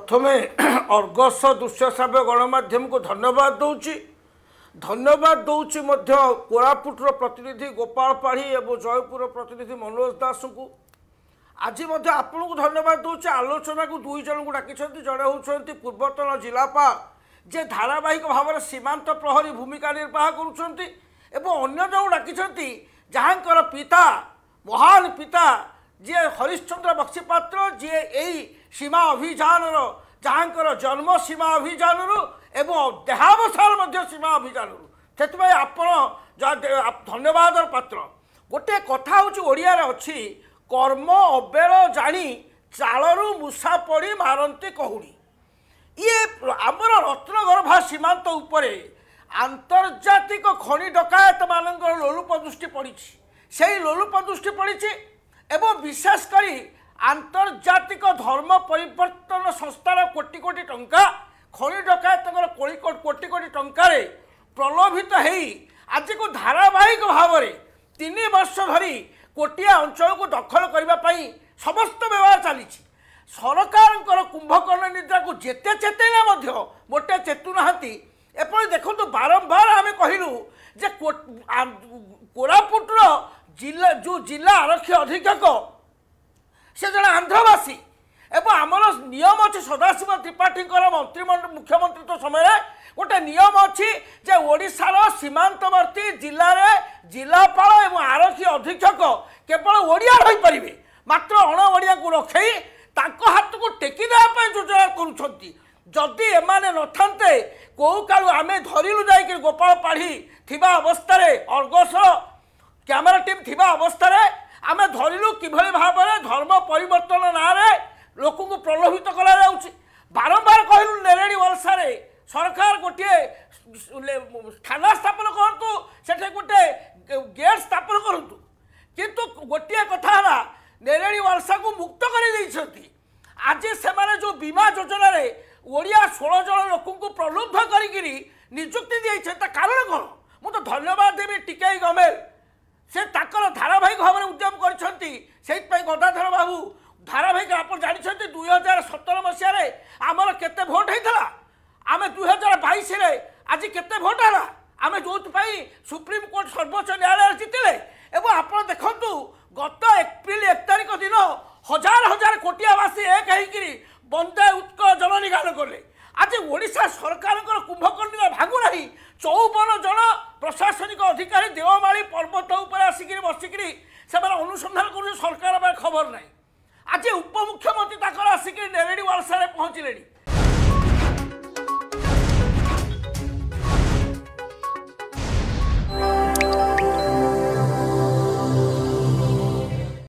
ପ୍ରଥମେ ଅର୍ଗସ ଦୃଶ୍ୟ ଶ୍ରାବ୍ୟ ଗଣମାଧ୍ୟମକୁ ଧନ୍ୟବାଦ ଦେଉଛି ଧନ୍ୟବାଦ ଦେଉଛି ମଧ୍ୟ କୋରାପୁଟର ପ୍ରତିନିଧି ଗୋପାଳ ପାଢ଼ୀ ଏବଂ ଜୟପୁରର ପ୍ରତିନିଧି ମନୋଜ ଦାସଙ୍କୁ ଆଜି ମଧ୍ୟ ଆପଣଙ୍କୁ ଧନ୍ୟବାଦ ଦେଉଛି ଆଲୋଚନାକୁ ଦୁଇ ଜଣଙ୍କୁ ଡାକିଛନ୍ତି ଜଣେ ହେଉଛନ୍ତି ପୂର୍ବତନ ଜିଲ୍ଲାପାଳ ଯେ ଧାରାବାହିକ ଭାବରେ ସୀମାନ୍ତ ପ୍ରହରୀ ଭୂମିକା ନିର୍ବାହ କରୁଛନ୍ତି ଏବଂ ଅନ୍ୟ ଜଣଙ୍କୁ ଡାକିଛନ୍ତି ଯାହାଙ୍କର ପିତା ମହାନ ପିତା ଯିଏ ହରିଶ୍ଚନ୍ଦ୍ର ବକ୍ସିପାତ୍ର ଯିଏ ଏଇ ସୀମା ଅଭିଯାନର ଯାହାଙ୍କର ଜନ୍ମ ସୀମା ଅଭିଯାନରୁ ଏବଂ ଦେହାବସାନ ମଧ୍ୟ ସୀମା ଅଭିଯାନରୁ ସେଥିପାଇଁ ଆପଣ ଧନ୍ୟବାଦର ପାତ୍ର ଗୋଟିଏ କଥା ହେଉଛି ଓଡ଼ିଆରେ ଅଛି କର୍ମ ଅବେଳ ଜାଣି ଚାଳରୁ ମୂଷା ପଡ଼ି ମାରନ୍ତି କହୁଡ଼ି ଇଏ ଆମର ରତ୍ନଗର୍ଭା ସୀମାନ୍ତ ଉପରେ ଆନ୍ତର୍ଜାତିକ ଖଣି ଡକାୟତମାନଙ୍କର ଲୋଲୁପ ଦୃଷ୍ଟି ପଡ଼ିଛି ସେଇ লোলুপ দৃষ্টি পড়েছে এবং বিশেষ করে আন্তর্জাতিক ধর্ম পরিবর্তন সংস্থার কোটি কোটি টঙ্কা খনি ডকায়তর কোটি কোটি টঙ্কার প্রলোভিত হয়ে আজকে ধারাবাহিক ভাবে তিন বর্ষ ধর কোটিয়া অঞ্চলকে দখল করা সমস্ত ব্যবহার চালছে ସରକାରଙ୍କର କୁମ୍ଭକର୍ଣ୍ଣ ନିଦ୍ରାକୁ ଯେତେ ଚେତେଇଲେ ମଧ୍ୟ ମୋଟେ ଚେତୁନାହାନ୍ତି ଏପରି ଦେଖନ୍ତୁ ବାରମ୍ବାର ଆମେ କହିଲୁ ଯେ କୋରାପୁଟର ଜିଲ୍ଲା ଯେଉଁ ଜିଲ୍ଲା ଆରକ୍ଷୀ অধীক্ষক সে জন আন্ধ্রবাসী এবং আমার নিয়ম অ সদাশিব ত্রিপাঠীঙ্কর মন্ত্রিমণ্ডল মুখ্যমন্ত্রীত্ব সময় গোটে নিয়ম অছি যে ওড়িশার সীমান্তবর্তী জেলার জেলাপাল এবং আরক্ষী অধীক্ষক কেবল ওড়িয়া রইপারে মাত্র অণ ওড়িয়া রক্ষাই তাঁক হাতক টেকি দেওয়া যোজনা করছেন যদি এমানে নথান্তে কেউ কালু আমি ধরিলু যাই গোপাল পাড়ি থাকা অবস্থায় অর্গস ক্যামেরা টিম থাকা অবস্থায় ଆମେ ଧରିଲୁ କିଭଳି ଭାବରେ ଧର୍ମ ପରିବର୍ତ୍ତନ ନାଁରେ ଲୋକଙ୍କୁ ପ୍ରଲୋଭିତ କରାଯାଉଛି ବାରମ୍ବାର କହିଲୁ ନେରେଡ଼ି ଓଡ଼ିଶାରେ ସରକାର ଗୋଟିଏ ଥାନା ସ୍ଥାପନ କରନ୍ତୁ ସେଠି ଗୋଟିଏ ଗେଟ୍ ସ୍ଥାପନ କରନ୍ତୁ କିନ୍ତୁ ଗୋଟିଏ କଥା ହେଲା ନେରେଡ଼ି ଓଡ଼ିଶାକୁ ମୁକ୍ତ କରିଦେଇଛନ୍ତି ଆଜି ସେମାନେ ଯେଉଁ ବୀମା ଯୋଜନାରେ ଓଡ଼ିଆ ଷୋହଳ ଜଣ ଲୋକଙ୍କୁ ପ୍ରଲୁବ୍ଧ କରିକିରି ନିଯୁକ୍ତି ଦେଇଛନ୍ତି ତା କାରଣ କ'ଣ ମୁଁ ତ ଧନ୍ୟବାଦ ଦେବି ଟିକେଇ ଗମେଲ গদাধর বাবু ধারাবাহিক আপনার জাঁচান দুই হাজার সতের মশায় আমার কেতে ভোট হয়েছিল আমি দুই হাজার বাইশে আজ কেতে ভোট হল আমি যেপা সুপ্রিমকোর্ট সর্বোচ্চ ন্যায়ালয় জিতিলে এবং আপনার দেখুন গত এপ্রিল এক তারিখ দিন হাজার হাজার কোটিয়াবাসী এক হয়েকি বন্দে উৎক জননী গান কলে আজ ওড়শা সরকার কুম্ভকর্ণী ভাঙু না চৌবন জন প্রশাসনিক অধিকারী দেওমালী পর্বত ଆସିକିରି ବସିକିରି ସେମାନେ ଅନୁସନ୍ଧାନ କରୁଛନ୍ତି ସରକାର ଖବର ନାହିଁ ଆଜି ଉପମୁଖ୍ୟମନ୍ତ୍ରୀ ତାଙ୍କର ଆସିକିରି ନେରେଡ଼ି ୱାଲସାରେ ପହଞ୍ଚିଲେଣି